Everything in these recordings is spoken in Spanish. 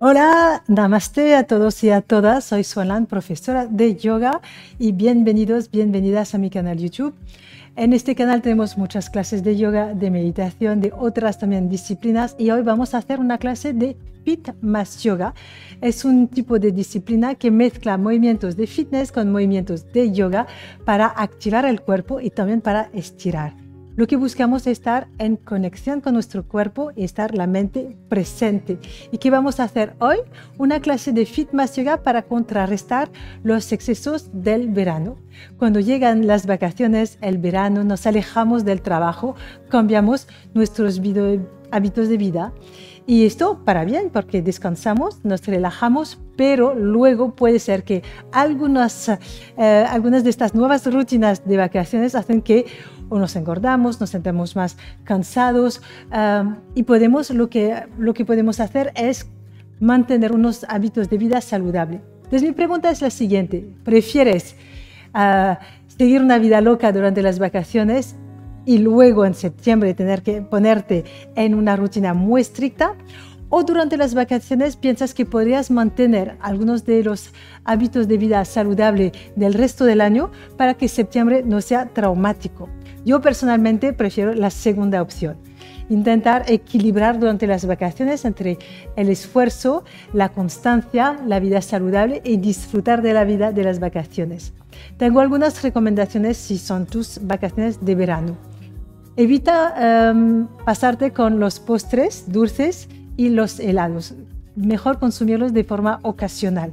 Hola, namaste a todos y a todas. Soy Sualan, profesora de yoga y bienvenidos, bienvenidas a mi canal YouTube. En este canal tenemos muchas clases de yoga, de meditación, de otras también disciplinas y hoy vamos a hacer una clase de Fit más Yoga. Es un tipo de disciplina que mezcla movimientos de fitness con movimientos de yoga para activar el cuerpo y también para estirar. Lo que buscamos es estar en conexión con nuestro cuerpo y estar la mente presente. ¿Y qué vamos a hacer hoy? Una clase de fitness yoga para contrarrestar los excesos del verano. Cuando llegan las vacaciones, el verano, nos alejamos del trabajo, cambiamos nuestros hábitos de vida y esto para bien, porque descansamos, nos relajamos, pero luego puede ser que algunas, eh, algunas de estas nuevas rutinas de vacaciones hacen que o nos engordamos, nos sentamos más cansados y podemos, lo que, lo que podemos hacer es mantener unos hábitos de vida saludables. Entonces mi pregunta es la siguiente, ¿prefieres ah, seguir una vida loca durante las vacaciones y luego en septiembre tener que ponerte en una rutina muy estricta, o durante las vacaciones piensas que podrías mantener algunos de los hábitos de vida saludable del resto del año para que septiembre no sea traumático. Yo personalmente prefiero la segunda opción. Intentar equilibrar durante las vacaciones entre el esfuerzo, la constancia, la vida saludable y disfrutar de la vida de las vacaciones. Tengo algunas recomendaciones si son tus vacaciones de verano. Evita em, pasarte con los postres dulces y los helados. Mejor consumirlos de forma ocasional.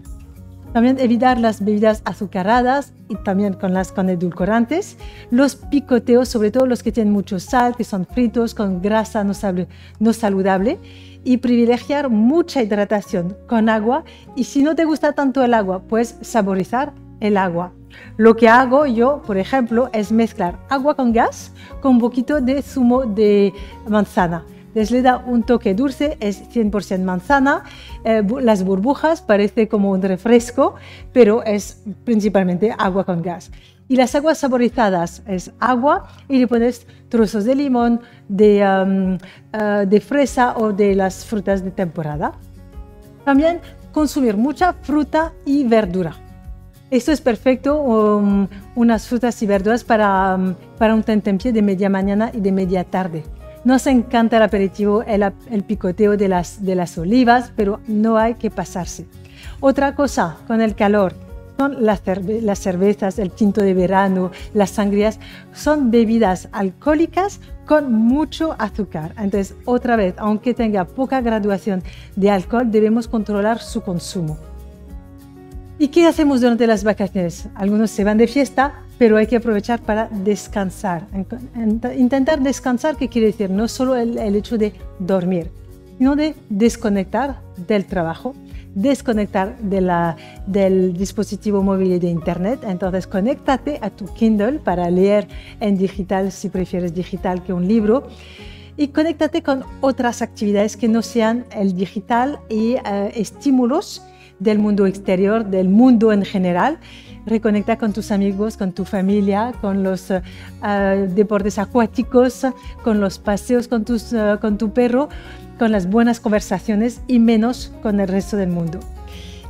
También evitar las bebidas azucaradas y también con las con edulcorantes. Los picoteos, sobre todo los que tienen mucho sal, que son fritos con grasa no, no saludable. Y privilegiar mucha hidratación con agua. Y si no te gusta tanto el agua, pues saborizar el agua. Lo que hago yo, por ejemplo, es mezclar agua con gas con un poquito de zumo de manzana. Les le da un toque dulce, es 100% manzana. Eh, las burbujas parece como un refresco, pero es principalmente agua con gas. Y las aguas saborizadas es agua y le pones trozos de limón, de eh, fresa o de las frutas de temporada. También consumir mucha fruta y verdura. Esto es perfecto, um, unas frutas y verduras um, para, un tentempié de media mañana y de media tarde. Nos encanta el aperitivo, el, picoteo de las, olivas, pero no hay que pasarse. Otra cosa, con el calor, son las, las, cervezas, el quinto de verano, las sangrías, son bebidas alcohólicas con mucho azúcar. Entonces, otra vez, aunque tenga poca graduación de alcohol, debemos controlar su consumo. ¿Y qué hacemos durante las vacaciones? Algunos se van de fiesta, pero hay que aprovechar para descansar. Intentar descansar, ¿qué quiere decir? No solo el, hecho de dormir, sino de desconectar del trabajo, desconectar del dispositivo móvil y de Internet. Entonces, conéctate a tu Kindle para leer en digital, si prefieres digital que un libro. Y conéctate con otras actividades que no sean el digital y eh, estímulos del mundo exterior, del mundo en general. Reconecta con tus amigos, con tu familia, con los eh, ah, deportes acuáticos, con los paseos con, tus, eh, con tu perro, con las buenas conversaciones y menos con el resto del mundo.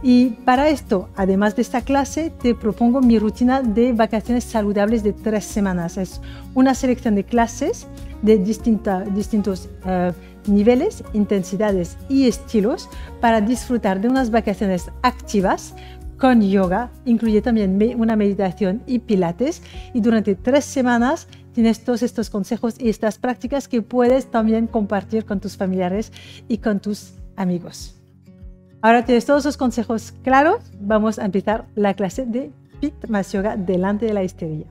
Y para esto, además de esta clase, te propongo mi rutina de vacaciones saludables de tres semanas. Es una selección de clases de distinta, distintos... Eh, niveles, intensidades y estilos para disfrutar de unas vacaciones activas con yoga, incluye también una meditación y pilates y durante tres semanas tienes todos estos consejos y estas prácticas que puedes también compartir con tus familiares y con tus amigos. Ahora tienes todos los consejos claros, vamos a empezar la clase de Pit Más Yoga delante de la histeria.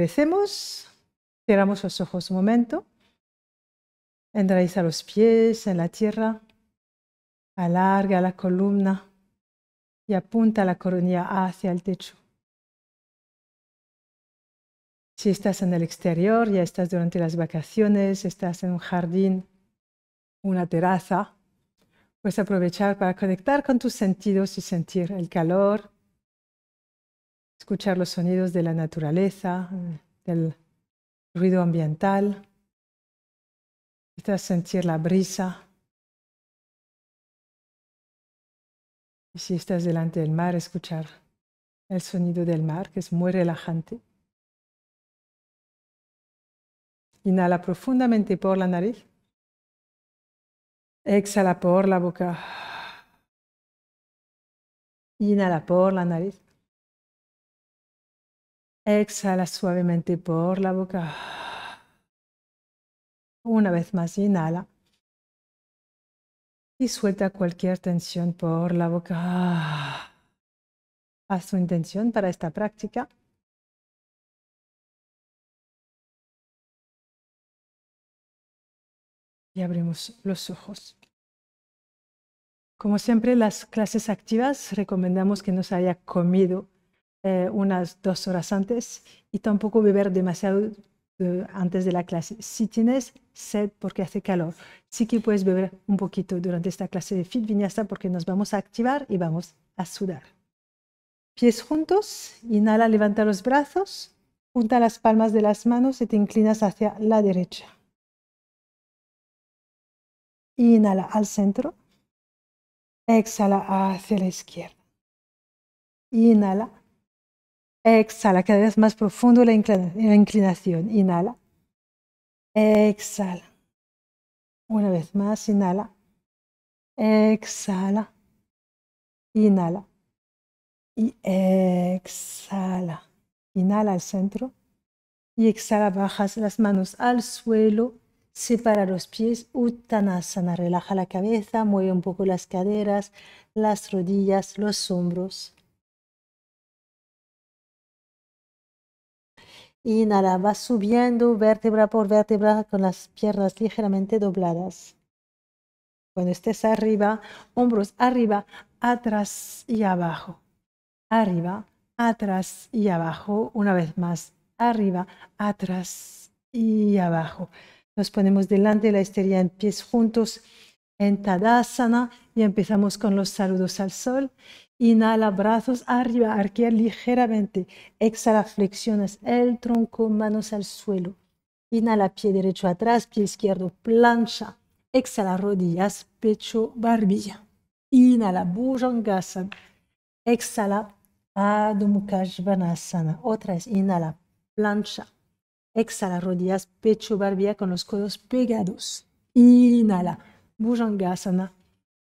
Crecemos, cerramos los ojos un momento, enraiza los pies en la tierra, alarga la columna y apunta la coronilla hacia el techo. Si estás en el exterior, ya estás durante las vacaciones, estás en un jardín, una terraza, puedes aprovechar para conectar con tus sentidos y sentir el calor escuchar los sonidos de la naturaleza, del ruido ambiental, quizás sentir la brisa. Y si estás delante del mar, escuchar el sonido del mar, que es muy relajante. Inhala profundamente por la nariz. Exhala por la boca. Inhala por la nariz. Exhala suavemente por la boca. Una vez más, inhala. Y suelta cualquier tensión por la boca. Haz tu intención para esta práctica. Y abrimos los ojos. Como siempre, las clases activas recomendamos que no se haya comido eh, unas dos horas antes y tampoco beber demasiado eh, antes de la clase. Si tienes sed porque hace calor, sí que puedes beber un poquito durante esta clase de Fit Vinyasa porque nos vamos a activar y vamos a sudar. Pies juntos, inhala, levanta los brazos, junta las palmas de las manos y te inclinas hacia la derecha. Inhala al centro, exhala hacia la izquierda. Inhala Exhala, cada vez más profundo la, inclinación. Inhala. Exhala. Una vez más, inhala. Exhala. Inhala. Y exhala. Inhala al centro. Y exhala, bajas las manos al suelo. Separa los pies. Uttanasana. Relaja la cabeza. Mueve un poco las caderas, las rodillas, los hombros. Inhala, va subiendo vértebra por vértebra con las piernas ligeramente dobladas. Cuando estés arriba, hombros arriba, atrás y abajo. Arriba, atrás y abajo. Una vez más, arriba, atrás y abajo. Nos ponemos delante de la esterilla en pies juntos en Tadasana y empezamos con los saludos al sol Inhala, brazos arriba, arquea ligeramente. Exhala, flexiones el tronco, manos al suelo. Inhala, pie derecho atrás, pie izquierdo, plancha. Exhala, rodillas, pecho, barbilla. Inhala, Bhujangasana. Exhala, Adho Otra vez, inhala, plancha. Exhala, rodillas, pecho, barbilla con los codos pegados. Inhala, Bhujangasana.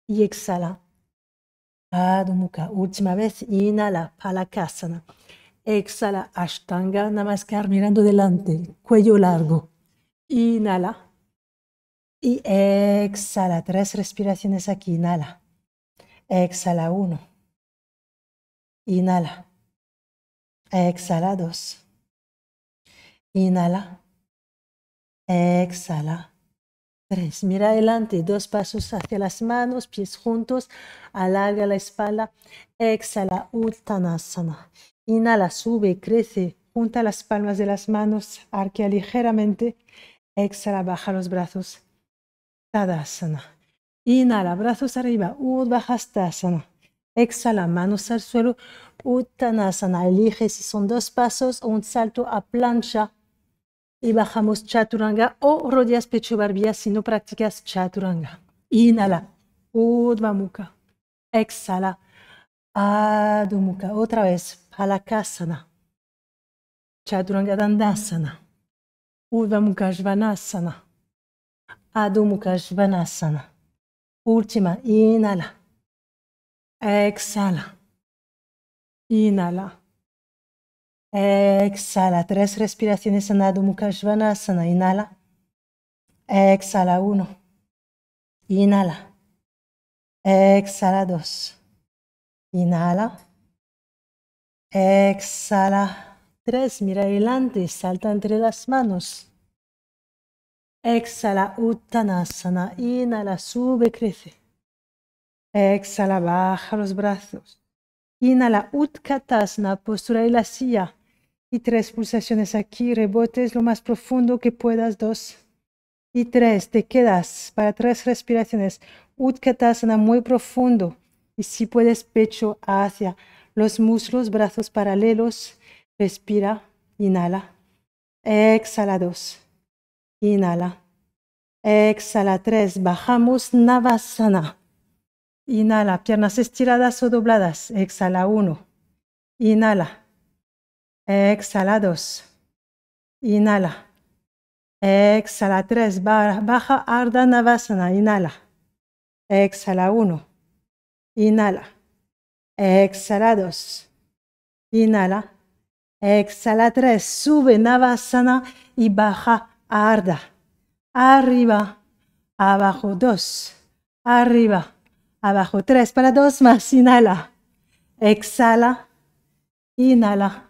Y exhala, Última vez, inhala, Palakasana. Exhala, Ashtanga Namaskar, mirando delante, cuello largo. Inhala. Y exhala, tres respiraciones aquí, inhala. Exhala, uno. Inhala. Exhala, dos. Inhala. Exhala. 3. Mira adelante, dos pasos hacia las manos, pies juntos, alarga la espalda, exhala Uttanasana. Inhala, sube, crece, junta las palmas de las manos, arquea ligeramente, exhala, baja los brazos, Tadasana. Inhala, brazos arriba, tadasana Exhala, manos al suelo, Uttanasana. Elige si son dos pasos o un salto a plancha y bajamos chaturanga o rodillas pecho barbilla si no practicas chaturanga. Inhala, Udva Exhala, Adho Otra vez, palakasana Chaturanga Dandasana. Udva Mukha Svanasana. Última, inhala. Exhala. Inhala. Exhala, tres respiraciones en Adho Mukha Inhala. Exhala, uno. Inhala. Exhala, dos. Inhala. Exhala, tres. Mira adelante, salta entre las manos. Exhala, Uttanasana. Inhala, sube, crece. Exhala, baja los brazos. Inhala, Utkatasana, postura y la silla y tres pulsaciones aquí, rebotes lo más profundo que puedas, dos y tres, te quedas para tres respiraciones, Utkatasana muy profundo y si puedes pecho hacia los muslos, brazos paralelos, respira, inhala, exhala dos, inhala, exhala tres, bajamos Navasana, inhala, piernas estiradas o dobladas, exhala uno, inhala, Exhala dos. Inhala. Exhala tres. Baja arda Navasana. Inhala. Exhala uno. Inhala. Exhala dos. Inhala. Exhala tres. Sube Navasana y baja arda Arriba. Abajo dos. Arriba. Abajo tres. Para dos más. Inhala. Exhala. Inhala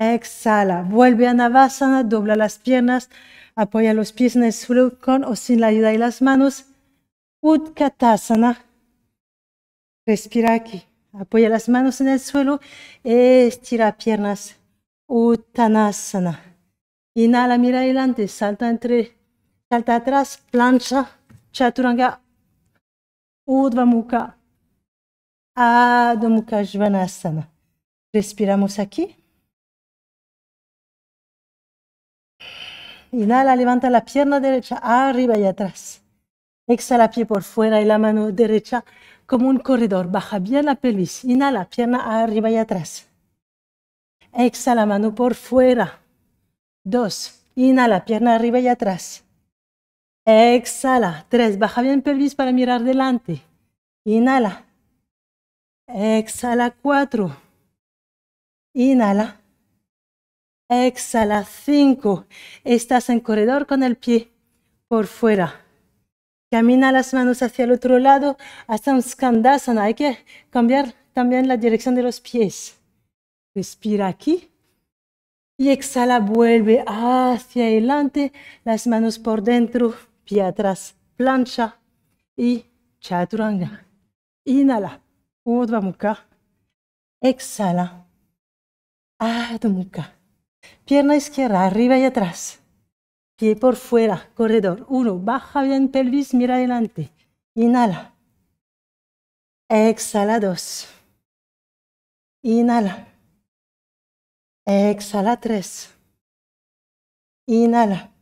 Exhala, vuelve a Navasana, dobla las piernas, apoya los pies en el suelo con o sin la ayuda de las manos. Utkatasana. Respira aquí. Apoya las manos en el suelo, estira piernas. Uttanasana. Inhala, mira adelante, salta entre, salta atrás, plancha, chaturanga, udvamukha, Mukha, Respiramos aquí. Inhala, levanta la pierna derecha arriba y atrás. Exhala pie por fuera y la mano derecha como un corredor. Baja bien la pelvis. Inhala, pierna arriba y atrás. Exhala, mano por fuera. Dos. Inhala, pierna arriba y atrás. Exhala. Tres. Baja bien pelvis para mirar delante. Inhala. Exhala. Cuatro. Inhala. Exhala. Cinco. Estás en corredor con el pie por fuera. Camina las manos hacia el otro lado hasta un skandasana. Hay que cambiar también la dirección de los pies. Respira aquí. Y exhala, vuelve hacia adelante, las manos por dentro, pie atrás, plancha y chaturanga. Inhala, Urdhva Mukha. Exhala, Adho Pierna izquierda, arriba y atrás. Pie por fuera, corredor. Uno, baja bien pelvis, mira adelante. Inhala. Exhala dos. Inhala. Exhala tres. Inhala.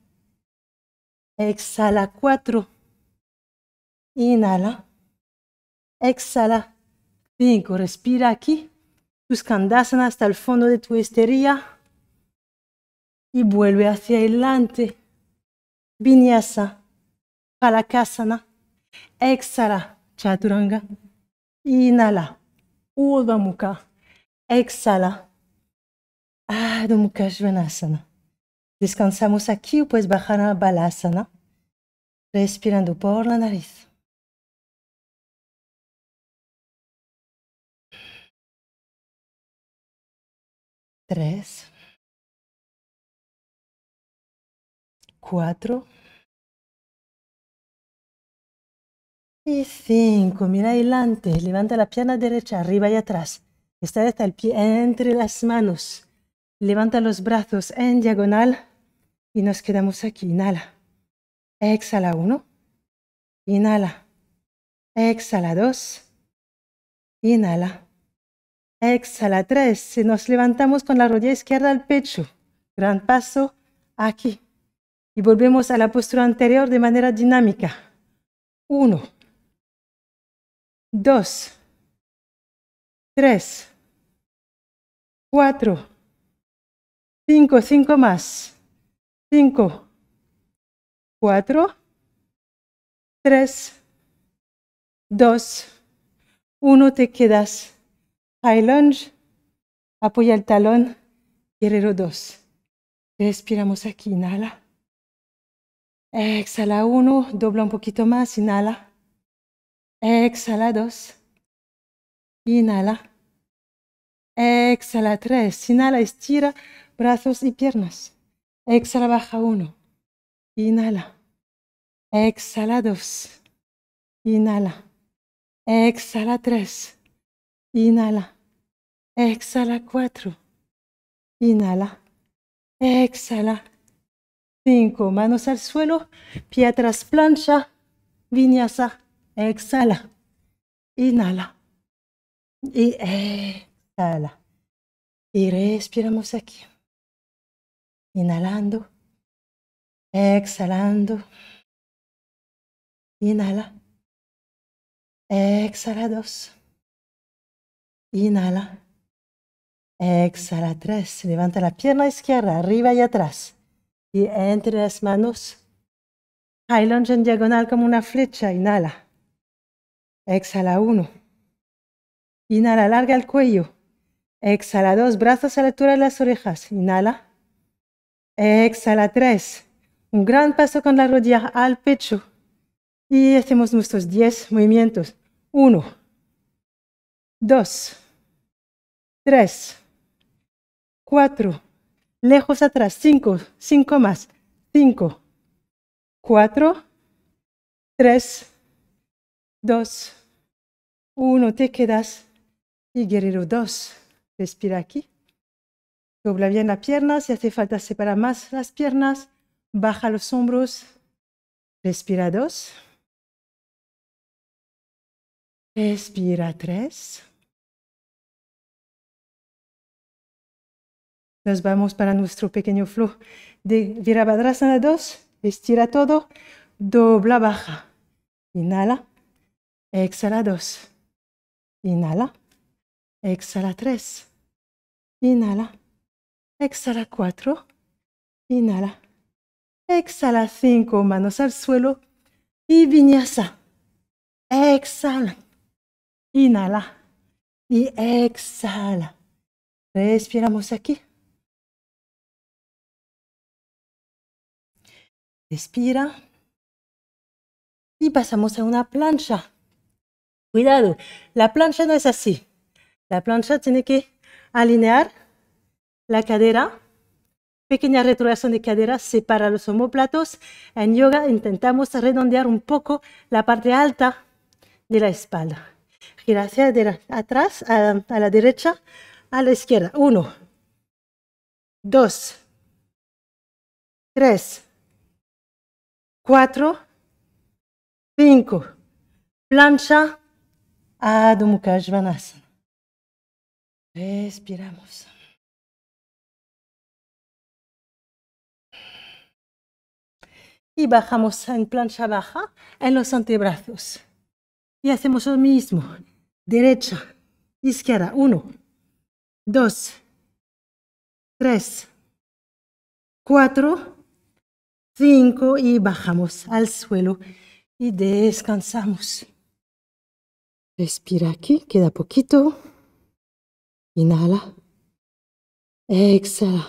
Exhala cuatro. Inhala. Exhala cinco. Respira aquí. Tus hasta el fondo de tu esterilla, y vuelve hacia adelante. Vinyasa, Palakasana, exhala, Chaturanga, inhala, Urdhva exhala, Adho Mukha Descansamos aquí o puedes bajar a Balasana, respirando por la nariz. Tres. cuatro y cinco. Mira adelante, levanta la pierna derecha arriba y atrás. está hasta el pie entre las manos. Levanta los brazos en diagonal y nos quedamos aquí. Inhala. Exhala uno. Inhala. Exhala dos. Inhala. Exhala tres. Nos levantamos con la rodilla izquierda al pecho. Gran paso. Aquí. Y volvemos a la postura anterior de manera dinámica. Uno, dos, tres, cuatro, cinco, cinco más. Cinco, cuatro, tres, dos, uno, te quedas. High lunge, apoya el talón, guerrero dos. Respiramos aquí, inhala. Exhala uno, dobla un poquito más, inhala. Exhala dos. Inhala. Exhala tres. Inhala, estira brazos y piernas. Exhala, baja uno. Inhala. Exhala dos. Inhala. Exhala tres. Inhala. Exhala cuatro. Inhala. Exhala. 5. Manos al suelo, pie atrás, plancha, vinyasa. Exhala. Inhala. Y exhala. Y respiramos aquí. Inhalando. Exhalando. Inhala. Exhala dos. Inhala. Exhala tres. Levanta la pierna izquierda, arriba y atrás y entre las manos. High lunge en diagonal como una flecha. Inhala. Exhala uno. Inhala, larga el cuello. Exhala dos, brazos a la altura de las orejas. Inhala. Exhala tres. Un gran paso con la rodilla al pecho. Y hacemos nuestros diez movimientos. Uno. Dos. Tres. Cuatro lejos atrás, 5, 5 más, 5, 4, 3, 2, 1, te quedas y guerrero 2, respira aquí, dobla bien la pierna, si hace falta separa más las piernas, baja los hombros, respira 2, respira 3, Nos vamos para nuestro pequeño flow de Virabhadrasana 2. Estira todo, dobla baja. Inhala, exhala 2. Inhala, exhala 3. Inhala, exhala 4. Inhala, exhala 5. Manos al suelo y viñasa. Exhala. Inhala y exhala. Respiramos aquí. Respira. Y pasamos a una plancha. Cuidado, la plancha no es así. La plancha tiene que alinear la cadera. Pequeña retroversión de cadera separa los homóplatos. En yoga intentamos redondear un poco la parte alta de la espalda. Gira hacia atrás, a la derecha, a la izquierda. Uno, dos, tres, Cuatro, cinco, plancha, Adho Mukha Svanasana. Respiramos. Y bajamos en plancha baja en los antebrazos. Y hacemos lo mismo. Derecha, izquierda. Uno, dos, tres, cuatro, 5 y bajamos al suelo y descansamos. Respira aquí, queda poquito. Inhala. Exhala.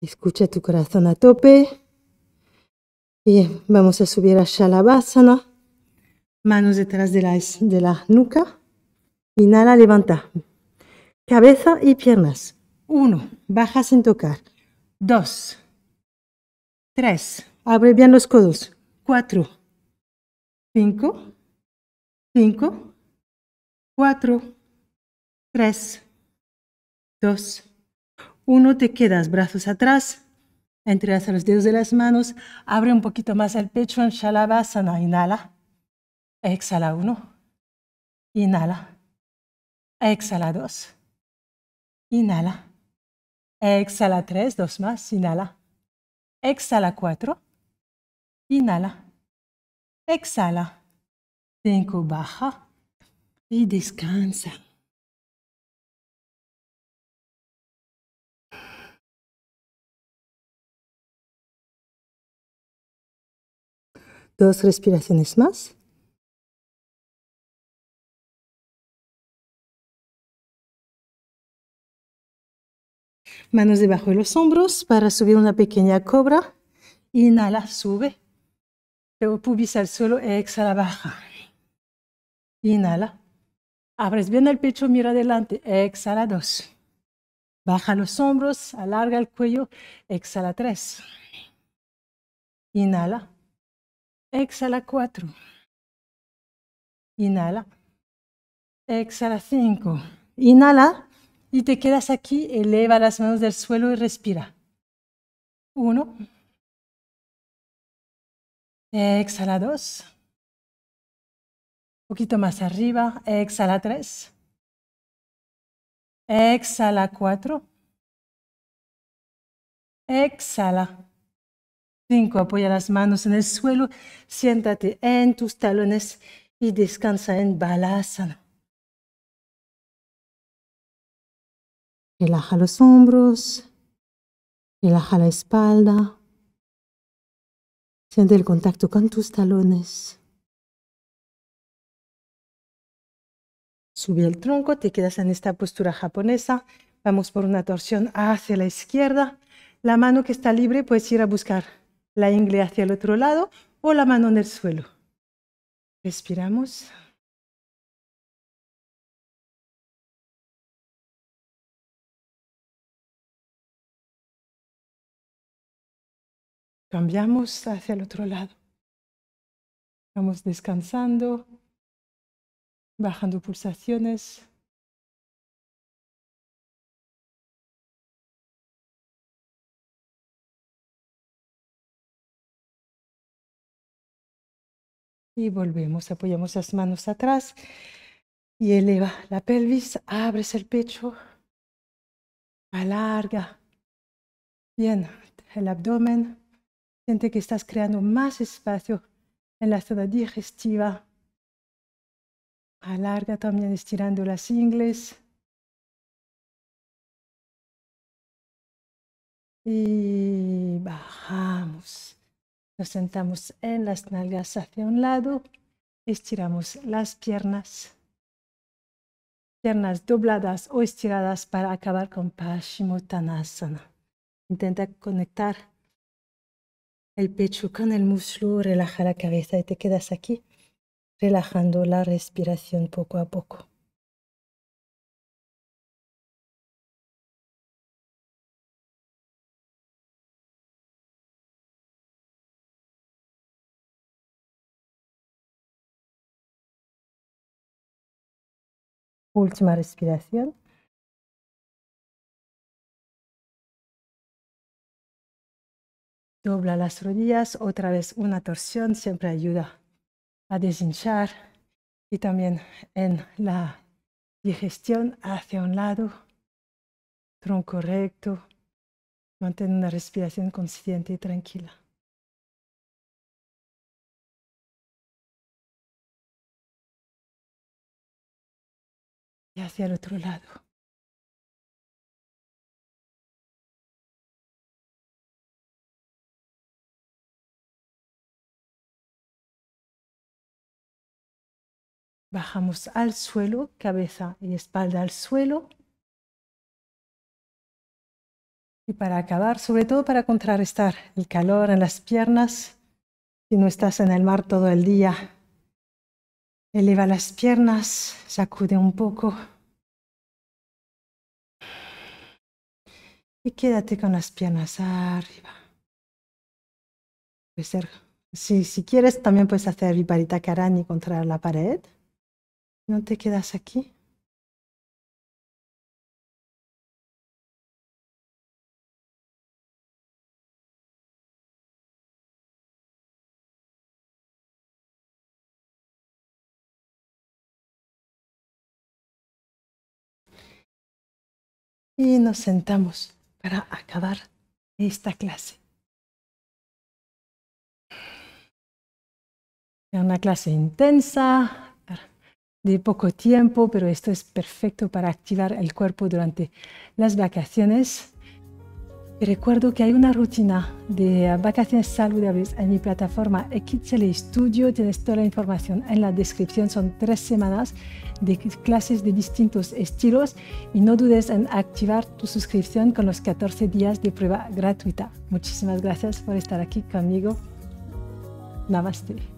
Escucha tu corazón a tope. Y vamos a subir a Shalabhasana. Manos detrás de la, de la nuca. Inhala, levanta. Cabeza y piernas. Uno, baja sin tocar. Dos, 3. Abre bien los codos. 4. 5. 5. 4. 3. 2. 1. Te quedas brazos atrás. Entrelaza los dedos de las manos. Abre un poquito más el pecho en Shalabhasana. Inhala. Exhala 1. Inhala. Exhala 2. Inhala. Exhala 3. 2 más. Inhala. Exhala Cuatro. Inhala. Exhala. Cinco. Baja. Y descansa. Dos respiraciones más. manos debajo de los hombros para subir una pequeña cobra. Inhala, sube. Luego pubis al suelo, exhala, baja. Inhala. Abres bien el pecho, mira adelante. Exhala, dos. Baja los hombros, alarga el cuello. Exhala, tres. Inhala. Exhala, cuatro. Inhala. Exhala, cinco. Inhala y te quedas aquí, eleva las manos del suelo y respira. Uno. Exhala dos. Un poquito más arriba. Exhala tres. Exhala cuatro. Exhala. cinco. Apoya las manos en el suelo, siéntate en tus talones y descansa en balasana. Relaja los hombros, relaja la espalda. Siente el contacto con tus talones. Sube el tronco, te quedas en esta postura japonesa. Vamos por una torsión hacia la izquierda. La mano que está libre puedes ir a buscar la ingle hacia el otro lado o la mano en el suelo. Respiramos. cambiamos hacia el otro lado. Vamos descansando, bajando pulsaciones. Y volvemos, apoyamos las manos atrás y eleva la pelvis, abres el pecho, alarga bien el abdomen. Siente que estás creando más espacio en la zona digestiva. Alarga también estirando las ingles. Y bajamos. Nos sentamos en las nalgas hacia un lado. Estiramos las piernas. Piernas dobladas o estiradas para acabar con Paschimottanasana. Intenta conectar el pecho con el muslo, relaja la cabeza y te quedas aquí, relajando la respiración poco a poco. Última respiración. Dobla las rodillas, otra vez una torsión siempre ayuda a deshinchar y también en la digestión hacia un lado, tronco recto, mantén una respiración consciente y tranquila. Y hacia el otro lado. Bajamos al suelo, cabeza y espalda al suelo. Y para acabar, sobre todo para contrarrestar el calor en las piernas, si no estás en el mar todo el día, eleva las piernas, sacude un poco. Y quédate con las piernas arriba. Puede ser, si, si quieres, también puedes hacer Viparita Karani contra la pared. No te quedas aquí. Y nos sentamos para acabar esta clase. Era una clase intensa, de poco tiempo, pero esto es perfecto para activar el cuerpo durante las vacaciones. recuerdo que hay una rutina de vacaciones saludables en mi plataforma XL Studio. Tienes toda la información en la descripción. Son tres semanas de clases de distintos estilos y no dudes en activar tu suscripción con los 14 días de prueba gratuita. Muchísimas gracias por estar aquí conmigo. Namaste.